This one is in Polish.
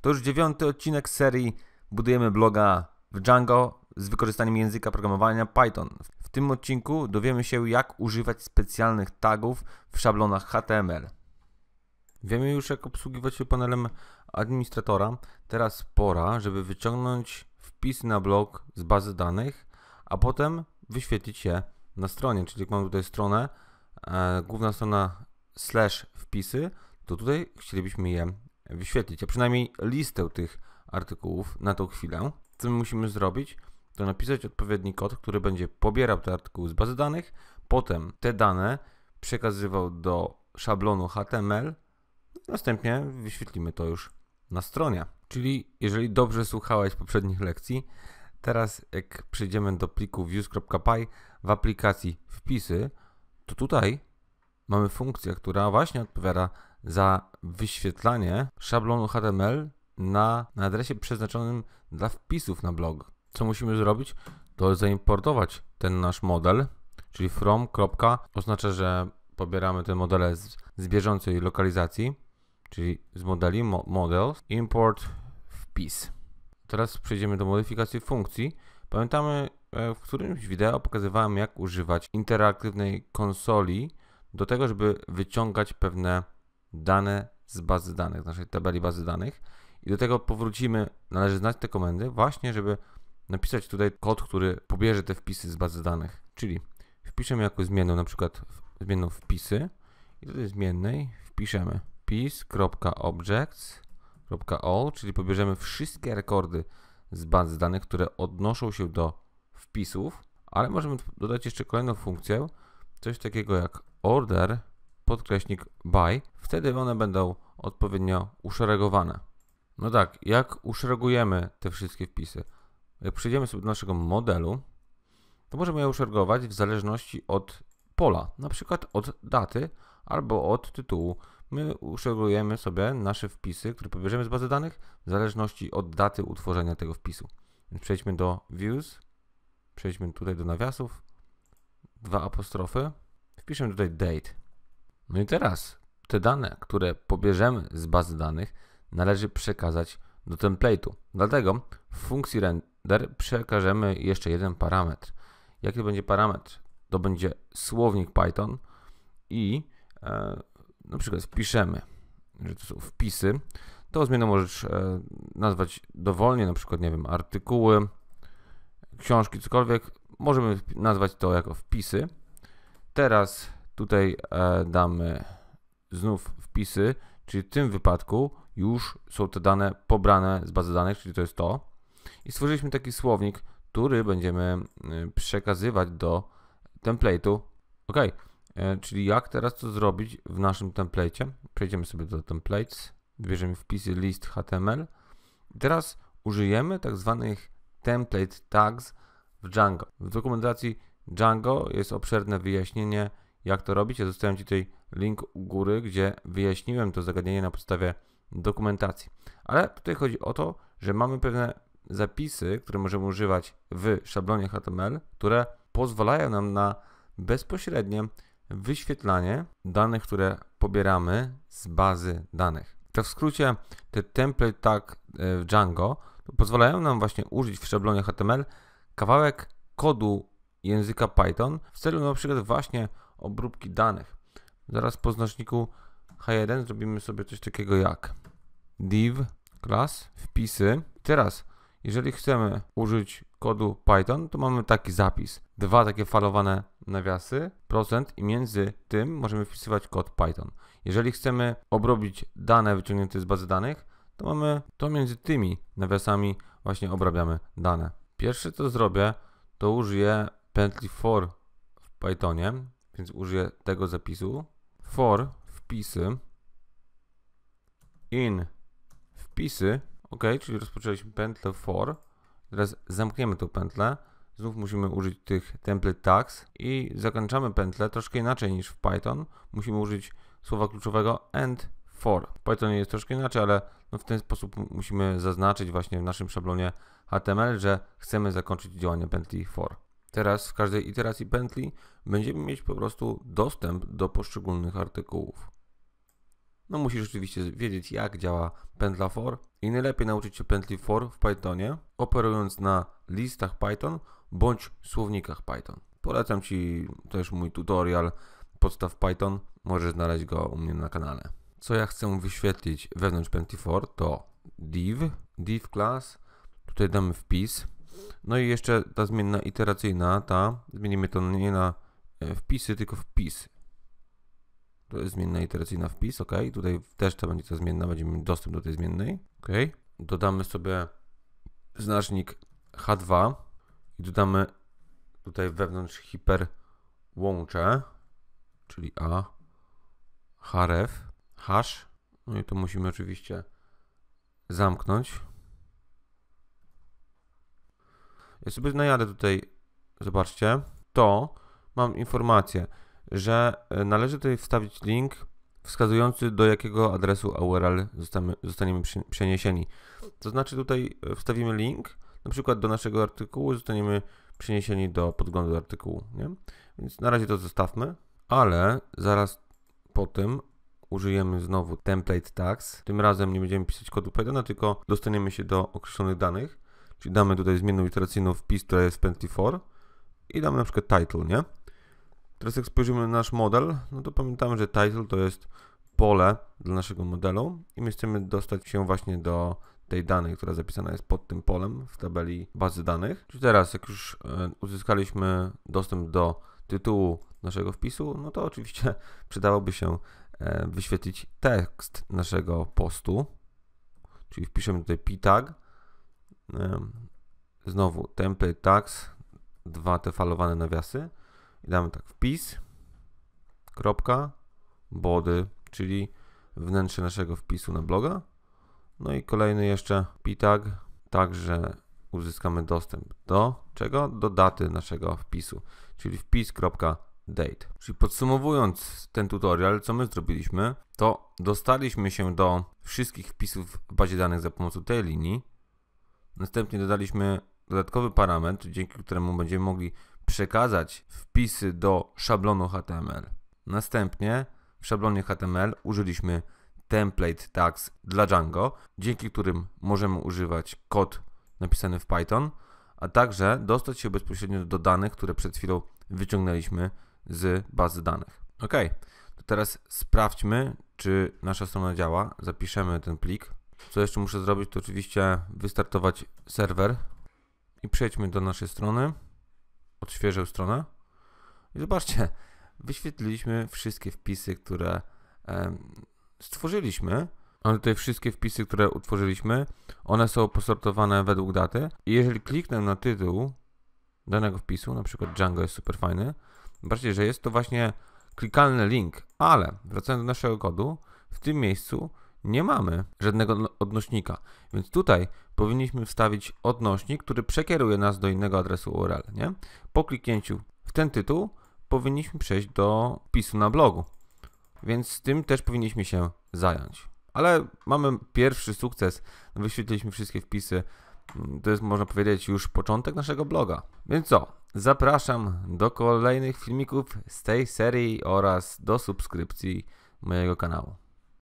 To już dziewiąty odcinek serii Budujemy bloga w Django z wykorzystaniem języka programowania Python. W tym odcinku dowiemy się, jak używać specjalnych tagów w szablonach HTML. Wiemy już, jak obsługiwać się panelem administratora. Teraz pora, żeby wyciągnąć wpisy na blog z bazy danych, a potem wyświetlić je na stronie. Czyli jak mamy tutaj stronę, e, główna strona slash wpisy, to tutaj chcielibyśmy je wyświetlić, a przynajmniej listę tych artykułów na tą chwilę. Co my musimy zrobić, to napisać odpowiedni kod, który będzie pobierał te artykuły z bazy danych, potem te dane przekazywał do szablonu HTML, następnie wyświetlimy to już na stronie. Czyli jeżeli dobrze słuchałeś poprzednich lekcji, teraz jak przejdziemy do pliku views.py w aplikacji wpisy, to tutaj mamy funkcję, która właśnie odpowiada za wyświetlanie szablonu HTML na, na adresie przeznaczonym dla wpisów na blog. Co musimy zrobić? To zaimportować ten nasz model, czyli from. Oznacza, że pobieramy te modele z, z bieżącej lokalizacji, czyli z modeli mo, models, import wpis. Teraz przejdziemy do modyfikacji funkcji. Pamiętamy, e, w którymś wideo pokazywałem, jak używać interaktywnej konsoli do tego, żeby wyciągać pewne dane z bazy danych, z naszej tabeli bazy danych. I do tego powrócimy, należy znać te komendy właśnie, żeby napisać tutaj kod, który pobierze te wpisy z bazy danych. Czyli wpiszemy jako zmienną, na przykład zmienną wpisy i do tej zmiennej wpiszemy pis.objects.all, czyli pobierzemy wszystkie rekordy z bazy danych, które odnoszą się do wpisów, ale możemy dodać jeszcze kolejną funkcję, coś takiego jak order podkreśnik by, wtedy one będą odpowiednio uszeregowane. No tak, jak uszeregujemy te wszystkie wpisy? Jak przyjdziemy sobie do naszego modelu, to możemy je uszeregować w zależności od pola, na przykład od daty albo od tytułu. My uszeregujemy sobie nasze wpisy, które pobierzemy z bazy danych, w zależności od daty utworzenia tego wpisu. Więc przejdźmy do views, przejdźmy tutaj do nawiasów, dwa apostrofy, wpiszemy tutaj date. No i teraz te dane, które pobierzemy z bazy danych, należy przekazać do template'u. Dlatego w funkcji render przekażemy jeszcze jeden parametr. Jaki będzie parametr? To będzie słownik Python i e, na przykład wpiszemy, że to są wpisy. Tą zmianę możesz e, nazwać dowolnie, na przykład, nie wiem, artykuły, książki, cokolwiek. Możemy nazwać to jako wpisy. Teraz Tutaj e, damy znów wpisy, czyli w tym wypadku już są te dane pobrane z bazy danych, czyli to jest to. I stworzyliśmy taki słownik, który będziemy y, przekazywać do template'u. Ok, e, czyli jak teraz to zrobić w naszym template'cie? Przejdziemy sobie do templates, bierzemy wpisy list HTML. I teraz użyjemy tak zwanych template tags w Django. W dokumentacji Django jest obszerne wyjaśnienie, jak to robić. Ja zostawiam Ci tutaj link u góry, gdzie wyjaśniłem to zagadnienie na podstawie dokumentacji. Ale tutaj chodzi o to, że mamy pewne zapisy, które możemy używać w szablonie HTML, które pozwalają nam na bezpośrednie wyświetlanie danych, które pobieramy z bazy danych. Tak w skrócie, te template tag e, w Django pozwalają nam właśnie użyć w szablonie HTML kawałek kodu języka Python w celu na przykład właśnie obróbki danych. Zaraz po znaczniku h1 zrobimy sobie coś takiego jak div class wpisy. Teraz, jeżeli chcemy użyć kodu Python, to mamy taki zapis. Dwa takie falowane nawiasy, procent i między tym możemy wpisywać kod Python. Jeżeli chcemy obrobić dane wyciągnięte z bazy danych, to mamy to między tymi nawiasami właśnie obrabiamy dane. Pierwsze co zrobię, to użyję pętli for w Pythonie więc użyję tego zapisu. For wpisy in wpisy, ok, czyli rozpoczęliśmy pętlę for. Teraz zamkniemy tą pętlę. Znów musimy użyć tych template tags i zakończamy pętlę troszkę inaczej niż w Python. Musimy użyć słowa kluczowego and for. W Python jest troszkę inaczej, ale no w ten sposób musimy zaznaczyć właśnie w naszym szablonie HTML, że chcemy zakończyć działanie pętli for. Teraz w każdej iteracji pętli będziemy mieć po prostu dostęp do poszczególnych artykułów. No musisz oczywiście wiedzieć jak działa pętla for i najlepiej nauczyć się pętli for w Pythonie, operując na listach Python bądź słownikach Python. Polecam Ci też mój tutorial podstaw Python, możesz znaleźć go u mnie na kanale. Co ja chcę wyświetlić wewnątrz pętli for to div, div class, tutaj damy wpis, no i jeszcze ta zmienna iteracyjna, ta, zmienimy to nie na e, wpisy, tylko wpis. To jest zmienna iteracyjna wpis, ok. Tutaj też to będzie ta zmienna, będziemy mieć dostęp do tej zmiennej, ok. Dodamy sobie znacznik H2 i dodamy tutaj wewnątrz hiperłącze, czyli A, href, hash. No i to musimy oczywiście zamknąć. Ja sobie najadę tutaj, zobaczcie, to mam informację, że e, należy tutaj wstawić link wskazujący do jakiego adresu URL zostamy, zostaniemy przeniesieni. To znaczy tutaj e, wstawimy link, na przykład do naszego artykułu zostaniemy przeniesieni do podglądu artykułu, nie? Więc na razie to zostawmy, ale zaraz po tym użyjemy znowu template tags. Tym razem nie będziemy pisać kodu Pythona, tylko dostaniemy się do określonych danych. Czyli damy tutaj zmienną iteracyjną no, wpis, która jest w Pętli 4 i damy na przykład title, nie? Teraz jak spojrzymy na nasz model, no to pamiętamy, że title to jest pole dla naszego modelu i my chcemy dostać się właśnie do tej danej, która zapisana jest pod tym polem w tabeli bazy danych. Czyli teraz, jak już e, uzyskaliśmy dostęp do tytułu naszego wpisu, no to oczywiście przydałoby się e, wyświetlić tekst naszego postu. Czyli wpiszemy tutaj p tag Znowu tempy tax, dwa te falowane nawiasy i damy tak wpis, kropka, body, czyli wnętrze naszego wpisu na bloga. No i kolejny jeszcze pitag, także uzyskamy dostęp do czego? Do daty naszego wpisu, czyli wpis.date. Czyli podsumowując ten tutorial, co my zrobiliśmy, to dostaliśmy się do wszystkich wpisów w bazie danych za pomocą tej linii, Następnie dodaliśmy dodatkowy parametr, dzięki któremu będziemy mogli przekazać wpisy do szablonu HTML. Następnie w szablonie HTML użyliśmy template tags dla Django, dzięki którym możemy używać kod napisany w Python, a także dostać się bezpośrednio do danych, które przed chwilą wyciągnęliśmy z bazy danych. OK, to teraz sprawdźmy, czy nasza strona działa. Zapiszemy ten plik co jeszcze muszę zrobić, to oczywiście wystartować serwer. I przejdźmy do naszej strony. Odświeżę stronę. I zobaczcie, wyświetliliśmy wszystkie wpisy, które stworzyliśmy. Ale tutaj wszystkie wpisy, które utworzyliśmy, one są posortowane według daty. I jeżeli kliknę na tytuł danego wpisu, na przykład Django jest super fajny, zobaczcie, że jest to właśnie klikalny link, ale wracając do naszego kodu, w tym miejscu nie mamy żadnego odnośnika, więc tutaj powinniśmy wstawić odnośnik, który przekieruje nas do innego adresu URL. Nie? Po kliknięciu w ten tytuł powinniśmy przejść do wpisu na blogu, więc z tym też powinniśmy się zająć. Ale mamy pierwszy sukces, wyświetliliśmy wszystkie wpisy, mm, to jest można powiedzieć już początek naszego bloga. Więc co, zapraszam do kolejnych filmików z tej serii oraz do subskrypcji mojego kanału.